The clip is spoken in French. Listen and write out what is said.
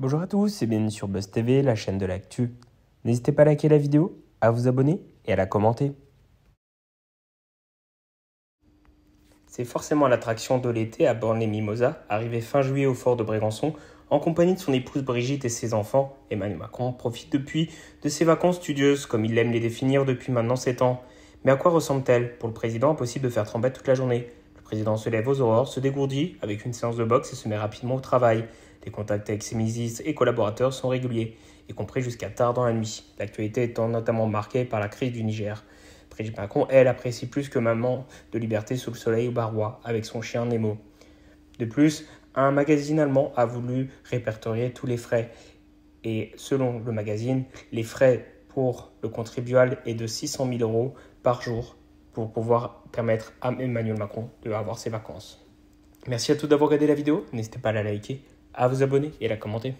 Bonjour à tous et bienvenue sur Buzz TV, la chaîne de l'actu. N'hésitez pas à liker la vidéo, à vous abonner et à la commenter. C'est forcément l'attraction de l'été à borne mimosa mimosas arrivée fin juillet au fort de Brégançon, en compagnie de son épouse Brigitte et ses enfants. Emmanuel Macron profite depuis de ses vacances studieuses, comme il aime les définir depuis maintenant 7 ans. Mais à quoi ressemble-t-elle Pour le président, impossible de faire trembler toute la journée. Le président se lève aux aurores, se dégourdit avec une séance de boxe et se met rapidement au travail. Les contacts avec ses ministres et collaborateurs sont réguliers, y compris jusqu'à tard dans la nuit, l'actualité étant notamment marquée par la crise du Niger. Brigitte Macron, elle, apprécie plus que maman de liberté sous le soleil au Barrois, avec son chien Nemo. De plus, un magazine allemand a voulu répertorier tous les frais. Et selon le magazine, les frais pour le contribuable est de 600 000 euros par jour pour pouvoir permettre à Emmanuel Macron de avoir ses vacances. Merci à tous d'avoir regardé la vidéo, n'hésitez pas à la liker, à vous abonner et à la commenter.